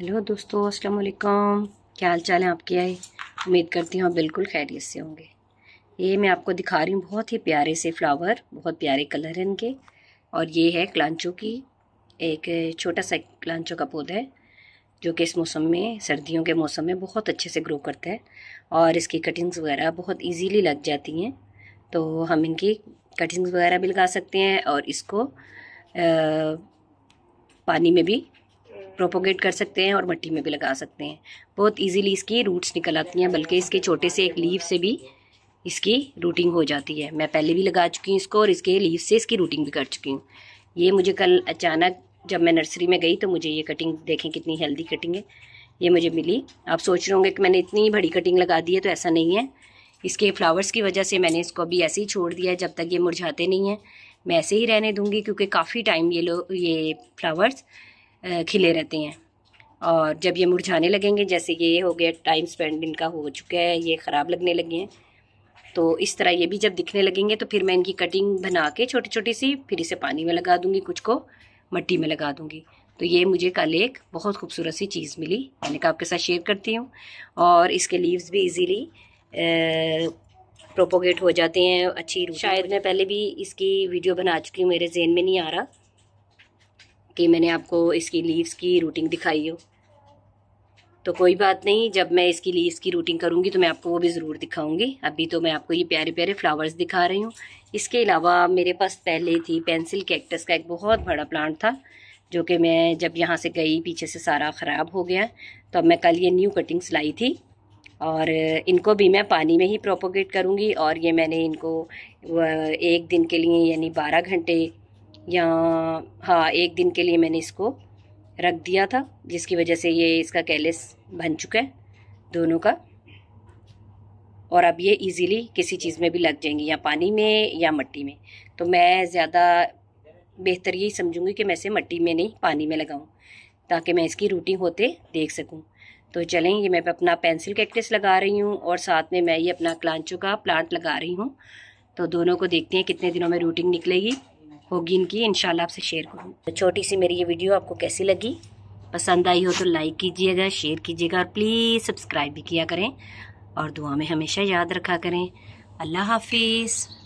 hello दोस्तों अस्सलाम वालेकुम क्या हाल चाल है आपके आए उम्मीद करती हूँ बिल्कुल खैरियत से होंगे ये मैं आपको दिखा रही हूँ बहुत ही प्यारे से फ्लावर बहुत प्यारे कलर हैं इनके और ये है क्लांचो की एक छोटा सा क्लांचो का पौधा है जो कि इस मौसम में सर्दियों के मौसम में बहुत अच्छे से ग्रो करता है और इसकी कटिंग्स वगैरह बहुत ईजीली लग जाती हैं तो हम इनकी कटिंग्स वगैरह भी लगा सकते हैं और इसको आ, पानी में भी प्रोपोगेट कर सकते हैं और मट्टी में भी लगा सकते हैं बहुत इजीली इसकी रूट्स निकल आती हैं बल्कि इसके छोटे से एक लीव से भी इसकी रूटिंग हो जाती है मैं पहले भी लगा चुकी हूँ इसको और इसके लीव से इसकी रूटिंग भी कर चुकी हूँ ये मुझे कल अचानक जब मैं नर्सरी में गई तो मुझे ये कटिंग देखें कितनी हेल्दी कटिंग है ये मुझे मिली आप सोच रहे होंगे कि मैंने इतनी बड़ी कटिंग लगा दी है तो ऐसा नहीं है इसके फ्लावर्स की वजह से मैंने इसको अभी ऐसे ही छोड़ दिया है जब तक ये मुरझाते नहीं हैं मैं ऐसे ही रहने दूँगी क्योंकि काफ़ी टाइम ये लो ये फ्लावर्स खिले रहते हैं और जब ये मुरझाने लगेंगे जैसे ये हो गया टाइम स्पेंड इनका हो चुका है ये ख़राब लगने लगे हैं तो इस तरह ये भी जब दिखने लगेंगे तो फिर मैं इनकी कटिंग बना के छोटी छोटी सी फिर इसे पानी में लगा दूँगी कुछ को मट्टी में लगा दूँगी तो ये मुझे कल एक बहुत खूबसूरत सी चीज़ मिली मैंने कहा आपके साथ शेयर करती हूँ और इसके लीव्स भी इजीली प्रोपोगेट हो जाते हैं अच्छी शायद मैं पहले भी इसकी वीडियो बना चुकी हूँ मेरे जेन में नहीं आ रहा कि मैंने आपको इसकी लीव्स की रूटिंग दिखाई हो तो कोई बात नहीं जब मैं इसकी लीव्स की रूटिंग करूँगी तो मैं आपको वो भी ज़रूर दिखाऊँगी अभी तो मैं आपको ये प्यारे प्यारे फ्लावर्स दिखा रही हूँ इसके अलावा मेरे पास पहले थी पेंसिल कैक्टस का एक बहुत बड़ा प्लांट था जो कि मैं जब यहाँ से गई पीछे से सारा ख़राब हो गया तो अब मैं कल ये न्यू कटिंग्स लाई थी और इनको भी मैं पानी में ही प्रोपोगेट करूँगी और ये मैंने इनको एक दिन के लिए यानी बारह घंटे या हाँ एक दिन के लिए मैंने इसको रख दिया था जिसकी वजह से ये इसका कैलेस बन चुका है दोनों का और अब ये इजीली किसी चीज़ में भी लग जाएंगी या पानी में या मट्टी में तो मैं ज़्यादा बेहतर यही समझूंगी कि मैं इसे मट्टी में नहीं पानी में लगाऊं ताकि मैं इसकी रूटिंग होते देख सकूं तो चलें ये मैं अपना पेंसिल कैक्टस लगा रही हूँ और साथ में मैं ये अपना क्लांचो का प्लांट लगा रही हूँ तो दोनों को देखते हैं कितने दिनों में रूटिंग निकलेगी होगी इनकी इनशाला आपसे शेयर करूँगी तो छोटी सी मेरी ये वीडियो आपको कैसी लगी पसंद आई हो तो लाइक कीजिएगा शेयर कीजिएगा और प्लीज़ सब्सक्राइब भी किया करें और दुआ में हमेशा याद रखा करें अल्लाह हाफिज़